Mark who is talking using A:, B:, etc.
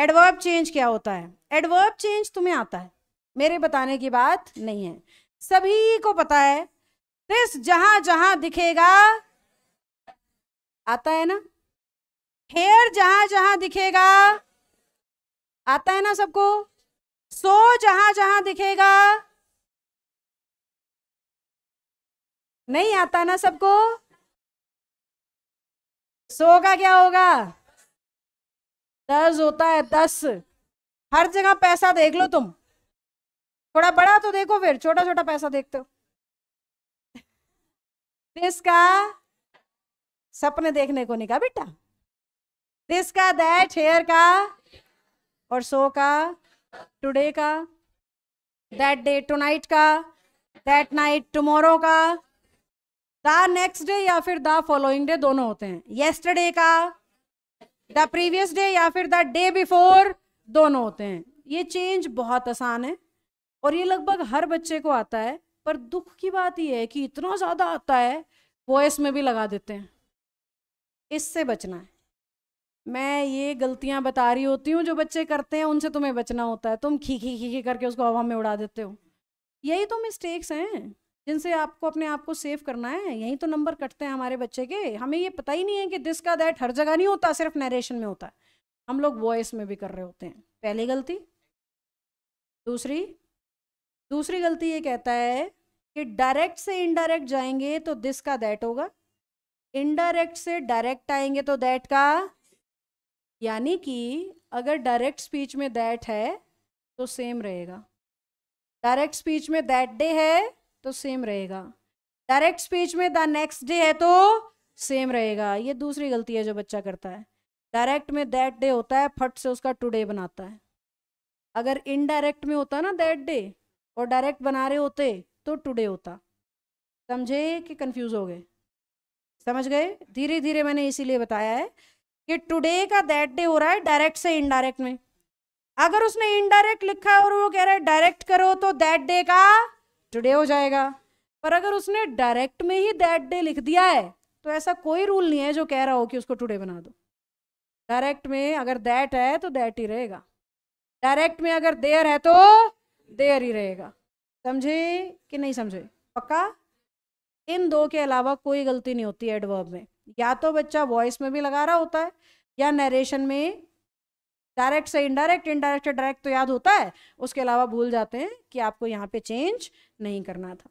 A: adverb change क्या होता है एडवर्ब चेंज तुम्हें आता है मेरे बताने की बात नहीं है सभी को पता है दिस जहां जहां दिखेगा आता है ना हेयर जहां जहां दिखेगा आता है ना सबको सो जहां जहां दिखेगा नहीं आता ना सबको सो का क्या होगा दस होता है दस हर जगह पैसा देख लो तुम थोड़ा बड़ा तो देखो फिर छोटा छोटा पैसा देखते हो दिस का सपने देखने को नहीं कहा बेटा दिस का दैट हेयर का और सो का टुडे का दैट डे टुनाइट का दैट नाइट टुमोरो का द नेक्स्ट डे या फिर द फॉलोइंग डे दोनों होते हैं येस्टरडे का द प्रीवियस डे या फिर द डे बिफोर दोनों होते हैं ये चेंज बहुत आसान है और ये लगभग हर बच्चे को आता है पर दुख की बात यह है कि इतना ज़्यादा आता है वॉइस में भी लगा देते हैं इससे बचना है मैं ये गलतियां बता रही होती हूँ जो बच्चे करते हैं उनसे तुम्हें बचना होता है तुम खी खी खी खी करके उसको हवा में उड़ा देते हो यही तो मिस्टेक्स हैं जिनसे आपको अपने आप को सेव करना है यही तो नंबर कटते हैं हमारे बच्चे के हमें ये पता ही नहीं है कि दिस का दैट हर जगह नहीं होता सिर्फ नरेशन में होता है हम लोग वॉइस में भी कर रहे होते हैं पहली गलती दूसरी दूसरी गलती ये कहता है कि डायरेक्ट से इनडायरेक्ट जाएंगे तो दिस का दैट होगा इनडायरेक्ट से डायरेक्ट आएंगे तो दैट का यानी कि अगर डायरेक्ट स्पीच में दैट है तो सेम रहेगा डायरेक्ट स्पीच में दैट डे है तो सेम रहेगा डायरेक्ट स्पीच में द नेक्स्ट डे है तो सेम रहेगा ये दूसरी गलती है जो बच्चा करता है डायरेक्ट में दैट डे होता है फट से उसका टुडे बनाता है अगर इनडायरेक्ट में होता ना दैट डे और डायरेक्ट बना रहे होते तो टुडे होता समझे कि कंफ्यूज हो गए समझ गए धीरे धीरे मैंने इसीलिए बताया है कि टुडे का दैट डे हो रहा है डायरेक्ट से इनडायरेक्ट में अगर उसने इनडायरेक्ट लिखा है और वो कह रहा है डायरेक्ट करो तो दैट डे का टुडे हो जाएगा पर अगर उसने डायरेक्ट में ही दैट डे लिख दिया है तो ऐसा कोई रूल नहीं है जो कह रहा हो कि उसको टुडे बना दो डायरेक्ट में अगर दैट है तो दैट ही रहेगा डायरेक्ट में अगर देयर है तो देयर ही रहेगा समझे कि नहीं समझे पक्का इन दो के अलावा कोई गलती नहीं होती एडवर्ब में या तो बच्चा वॉइस में भी लगा रहा होता है या नरेशन में डायरेक्ट से इनडायरेक्ट इनडायरेक्ट डायरेक्ट तो याद होता है उसके अलावा भूल जाते हैं कि आपको यहाँ पे चेंज नहीं करना था